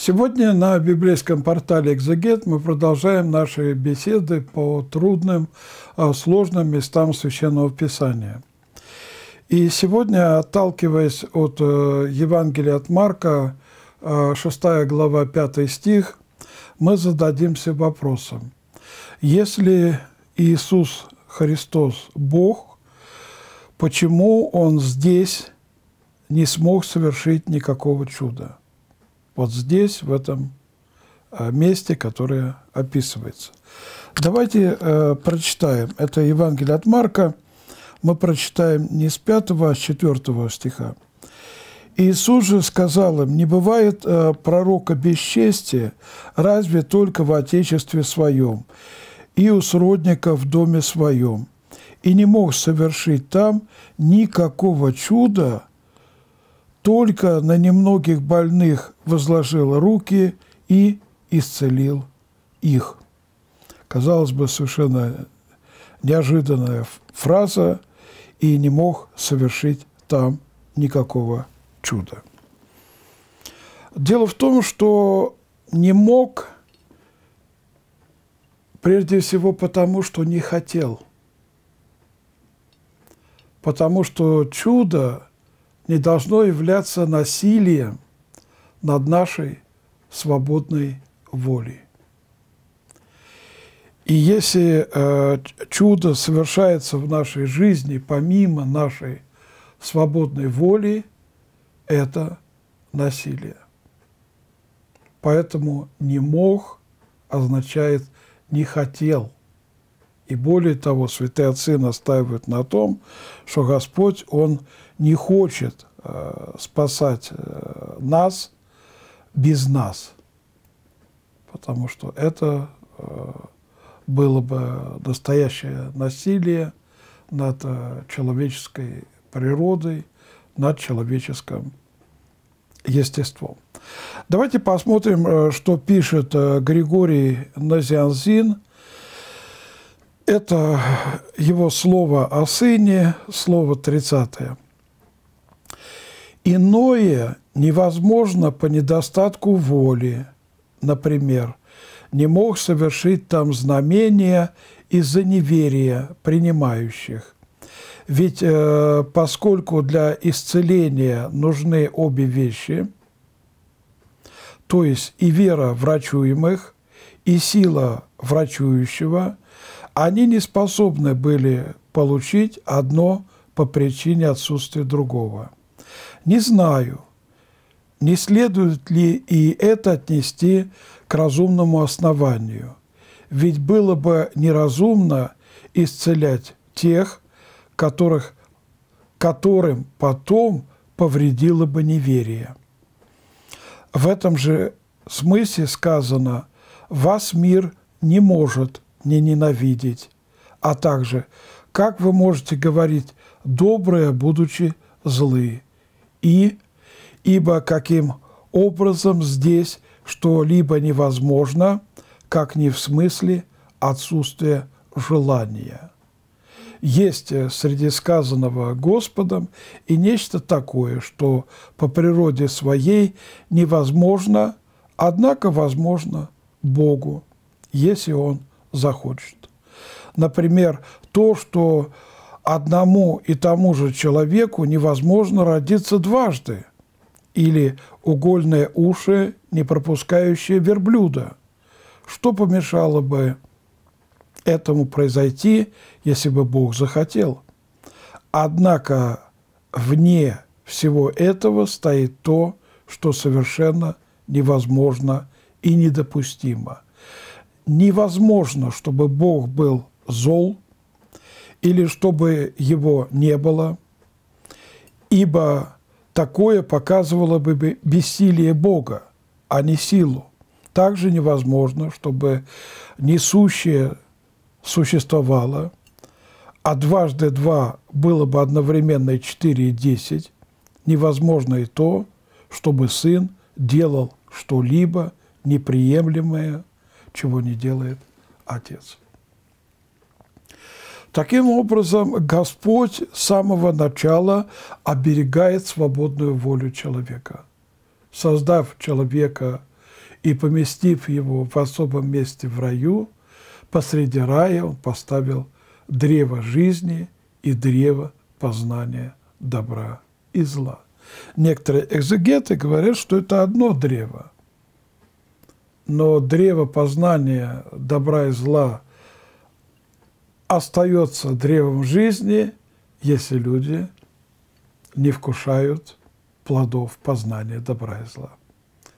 Сегодня на библейском портале «Экзегет» мы продолжаем наши беседы по трудным, а, сложным местам Священного Писания. И сегодня, отталкиваясь от э, Евангелия от Марка, 6 а, глава, 5 стих, мы зададимся вопросом. Если Иисус Христос – Бог, почему Он здесь не смог совершить никакого чуда? вот здесь, в этом э, месте, которое описывается. Давайте э, прочитаем. Это Евангелие от Марка. Мы прочитаем не с 5, а с 4 стиха. Иисус же сказал им, не бывает э, пророка бесчестия, разве только в Отечестве своем, и у сродника в доме своем, и не мог совершить там никакого чуда, только на немногих больных возложил руки и исцелил их. Казалось бы, совершенно неожиданная фраза, и не мог совершить там никакого чуда. Дело в том, что не мог прежде всего потому, что не хотел. Потому что чудо не должно являться насилием над нашей свободной волей. И если э, чудо совершается в нашей жизни помимо нашей свободной воли, это насилие. Поэтому «не мог» означает «не хотел». И более того, святые отцы настаивают на том, что Господь, Он не хочет э, спасать э, нас без нас, потому что это э, было бы настоящее насилие над человеческой природой, над человеческим естеством. Давайте посмотрим, что пишет Григорий Назианзин это его слово о сыне, слово 30. Иное невозможно по недостатку воли. Например, не мог совершить там знамения из-за неверия принимающих. Ведь э, поскольку для исцеления нужны обе вещи, то есть и вера врачуемых, и сила врачующего – они не способны были получить одно по причине отсутствия другого. Не знаю, не следует ли и это отнести к разумному основанию, ведь было бы неразумно исцелять тех, которых, которым потом повредило бы неверие. В этом же смысле сказано «Вас мир не может не ненавидеть, а также как вы можете говорить доброе, будучи злы, и ибо каким образом здесь что-либо невозможно, как не в смысле отсутствия желания. Есть э, среди сказанного Господом и нечто такое, что по природе своей невозможно, однако возможно Богу, если Он захочет. Например, то, что одному и тому же человеку невозможно родиться дважды, или угольные уши, не пропускающие верблюда. Что помешало бы этому произойти, если бы Бог захотел? Однако вне всего этого стоит то, что совершенно невозможно и недопустимо – невозможно, чтобы Бог был зол или чтобы его не было, ибо такое показывало бы бессилие Бога, а не силу. Также невозможно, чтобы несущее существовало, а дважды два было бы одновременно 4 и 10, невозможно и то, чтобы сын делал что-либо неприемлемое – чего не делает Отец. Таким образом, Господь с самого начала оберегает свободную волю человека. Создав человека и поместив его в особом месте в раю, посреди рая он поставил древо жизни и древо познания добра и зла. Некоторые экзегеты говорят, что это одно древо – но древо познания добра и зла остается древом жизни, если люди не вкушают плодов познания добра и зла.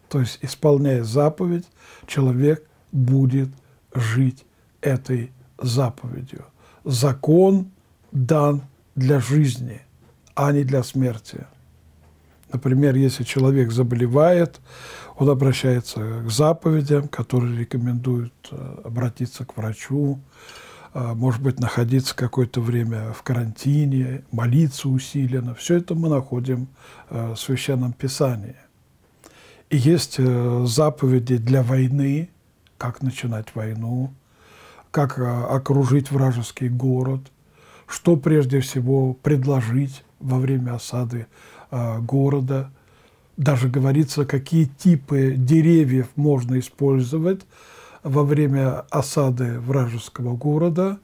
То есть, исполняя заповедь, человек будет жить этой заповедью. Закон дан для жизни, а не для смерти. Например, если человек заболевает, он обращается к заповедям, которые рекомендуют э, обратиться к врачу, э, может быть, находиться какое-то время в карантине, молиться усиленно. Все это мы находим э, в Священном Писании. И есть заповеди для войны, как начинать войну, как окружить вражеский город, что прежде всего предложить во время осады Э, города. Даже говорится, какие типы деревьев можно использовать во время осады вражеского города,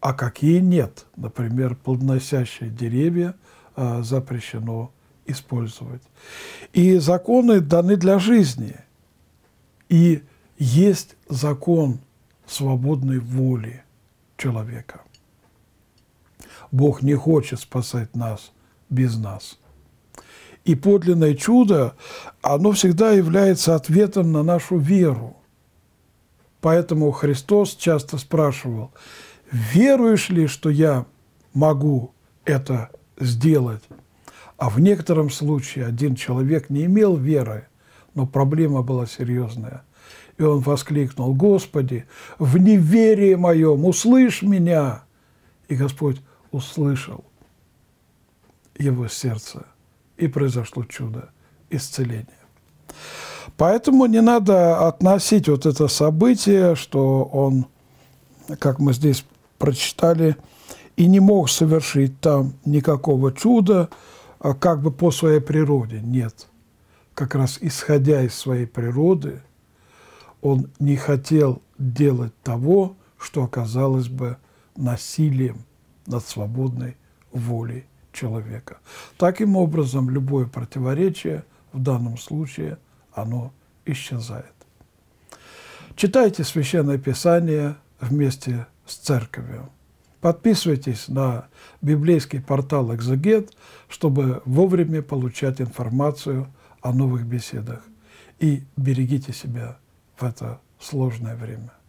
а какие нет. Например, плодоносящие деревья э, запрещено использовать. И законы даны для жизни. И есть закон свободной воли человека. Бог не хочет спасать нас без нас и подлинное чудо, оно всегда является ответом на нашу веру. Поэтому Христос часто спрашивал, веруешь ли, что я могу это сделать? А в некотором случае один человек не имел веры, но проблема была серьезная. И он воскликнул, «Господи, в неверии моем услышь меня!» И Господь услышал его сердце и произошло чудо исцеления. Поэтому не надо относить вот это событие, что он, как мы здесь прочитали, и не мог совершить там никакого чуда, а как бы по своей природе. Нет. Как раз исходя из своей природы, он не хотел делать того, что оказалось бы насилием над свободной волей человека. Таким образом, любое противоречие в данном случае, оно исчезает. Читайте Священное Писание вместе с Церковью. Подписывайтесь на библейский портал «Экзегет», чтобы вовремя получать информацию о новых беседах. И берегите себя в это сложное время.